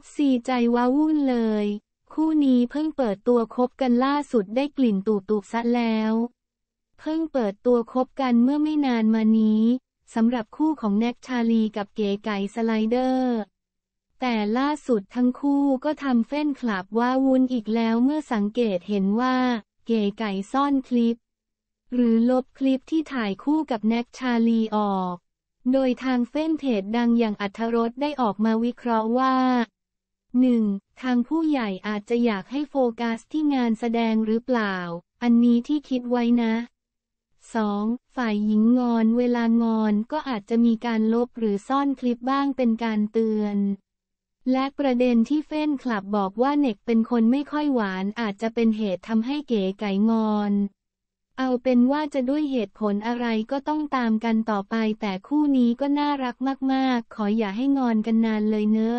f ีใจว้าวุ่นเลย คู่นี้เพิ่งเปิดตัวคบกันล่าสุดได้กลิ่นตูบตูบซะแล้ว เพิ่งเปิดตัวคบกันเมื่อไม่นานมานี้สำหรับคู่ของแน็กชาลีกับเก๋ไก่สไลเดอร์ แต่ล่าสุดทั้งคู่ก็ทำเฟ้นคลับว่าวุ้นอีกแล้วเมื่อสังเกตเห็นว่า เก๋ไก่ซ่อนคลิป หรือลบคลิปที่ถ่ายคู่กับแน็กชาลีออกโดยทางเฟ้นเพจดังอย่างอัธรสได้ออกมาวิเคราะห์ว่า 1. ทางผู้ใหญ่อาจจะอยากให้โฟกัสที่งานแสดงหรือเปล่า อันนี้ที่คิดไว้นะ 2. ฝ่ายหญิงงอนเวลางอนก็อาจจะมีการลบหรือซ่อนคลิปบ้างเป็นการเตือน และประเด็นที่เฟ้นคลับบอกว่าเน็กเป็นคนไม่ค่อยหวานอาจจะเป็นเหตุทำให้เก๋ไก่งอนเอาเป็นว่าจะด้วยเหตุผลอะไรก็ต้องตามกันต่อไปแต่คู่นี้ก็น่ารักมากๆ ขออย่าให้งอนกันนานเลยเนอะ